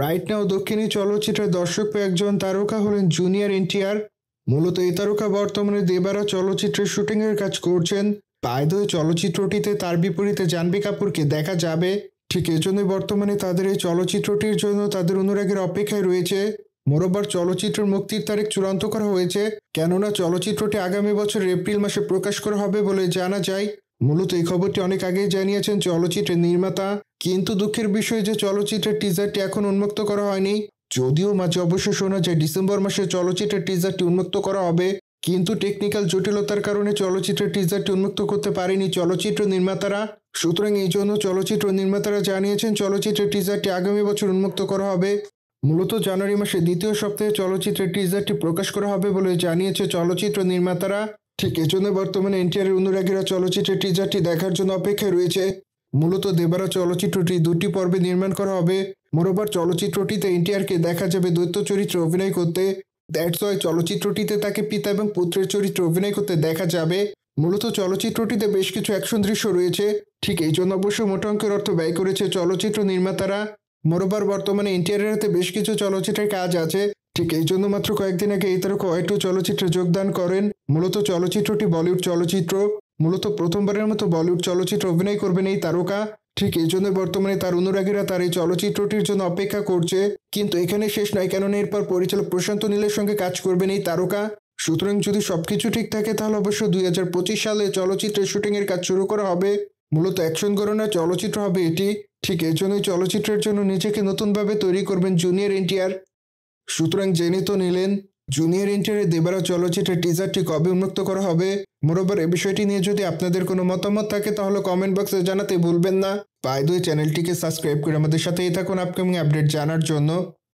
right now দক্ষিণী চলচ্চিত্রের দর্শক একজন তারকা হলেন জুনিয়র এনটিআর মূলত এই তারকা বর্তমানে দেবারা চলচ্চিত্রের শুটিংয়ের কাজ করছেন পায়দয় চলচ্চিত্রটিতে তার বিপরীতে জানবি কাপুরকে দেখা যাবে ঠিক এজন্যই বর্তমানে তাদের এই চলচ্চিত্রটির জন্য তাদের অনুরাগের অপেক্ষায় রয়েছে মোরবার চলচ্চিত্রের মুক্তির তারিখ চূড়ান্ত করা হয়েছে কেননা চলচ্চিত্রটি আগামী বছর এপ্রিল মাসে প্রকাশ করা হবে বলে জানা যায় মূলত এই খবরটি অনেক আগেই জানিয়েছেন চলচ্চিত্রের নির্মাতা কিন্তু দুঃখের বিষয় যে চলচ্চিত্রের টিজারটি এখন উন্মুক্ত করা হয়নি যদিও মাঝে অবশ্য শোনা যায় ডিসেম্বর মাসে চলচ্চিত্রের টিজারটি উন্মুক্ত করা হবে কিন্তু টেকনিক্যাল জটিলতার কারণে চলচ্চিত্রের টিজারটি উন্মুক্ত করতে পারেনি চলচ্চিত্র নির্মাতারা সুতরাং এই জন্য চলচ্চিত্র নির্মাতারা জানিয়েছেন চলচ্চিত্রের টিজারটি আগামী বছর উন্মুক্ত করা হবে মূলত জানুয়ারি মাসের দ্বিতীয় সপ্তাহে চলচ্চিত্রের টিজারটি প্রকাশ করা হবে বলে জানিয়েছে চলচ্চিত্র নির্মাতারা ঠিক এজন্য বর্তমানে এনটিআরের অনুরাগীরা চলচ্চিত্রের টিজারটি দেখার জন্য অপেক্ষায় রয়েছে মূলত দেবারা চলচ্চিত্রটি দুটি পর্বে নির্মাণ করা হবে মোরবার চলচ্চিত্রটিতে এনটিআরকে দেখা যাবে দ্বৈত চরিত্রে অভিনয় করতে দ্যাটস ওয়াই চলচ্চিত্রটিতে তাকে পিতা এবং পুত্রের চরিত্রে অভিনয় করতে দেখা যাবে মূলত চলচ্চিত্রটিতে বেশ কিছু অ্যাকশন দৃশ্য রয়েছে ঠিক এই জন্য অবশ্য মোটা অঙ্কের অর্থ ব্যয় করেছে চলচ্চিত্র নির্মাতারা মোরবার বর্তমানে এনটিআর হাতে বেশ কিছু চলচ্চিত্রের কাজ আছে ঠিক এই জন্য মাত্র কয়েকদিন আগে এই তারকা অয়েটু চলচ্চিত্রে যোগদান করেন মূলত চলচ্চিত্রটি বলিউড চলচ্চিত্র মূলত প্রথমবারের মতো বলিউড চলচ্চিত্র অভিনয় করবেন এই তারকা ঠিক এই জন্য বর্তমানে তার অনুরাগীরা তার এই চলচ্চিত্রটির জন্য অপেক্ষা করছে কিন্তু এখানে শেষ নয় কেননা এরপর পরিচালক প্রশান্ত নীলের সঙ্গে কাজ করবেন এই তারকা সুতরাং যদি সবকিছু ঠিক থাকে তাহলে অবশ্য দুই সালে চলচ্চিত্রের এর কাজ শুরু করা হবে মূলত অ্যাকশন গণনা চলচ্চিত্র হবে এটি ঠিক এই জন্যই চলচ্চিত্রের জন্য নিজেকে নতুনভাবে তৈরি করবেন জুনিয়র এনটিআর সুতরাং জেনে তো নিলেন জুনিয়র ইন্টারে দেবারা চলচ্চিত্রের টিজারটি কবে উন্মুক্ত করা হবে মোরবার এ বিষয়টি নিয়ে যদি আপনাদের কোনো মতামত থাকে তাহলে কমেন্ট বক্সে জানাতে ভুলবেন না পায় দুই চ্যানেলটিকে সাবস্ক্রাইব করে আমাদের সাথেই থাকুন আপকামিং আপডেট জানার জন্য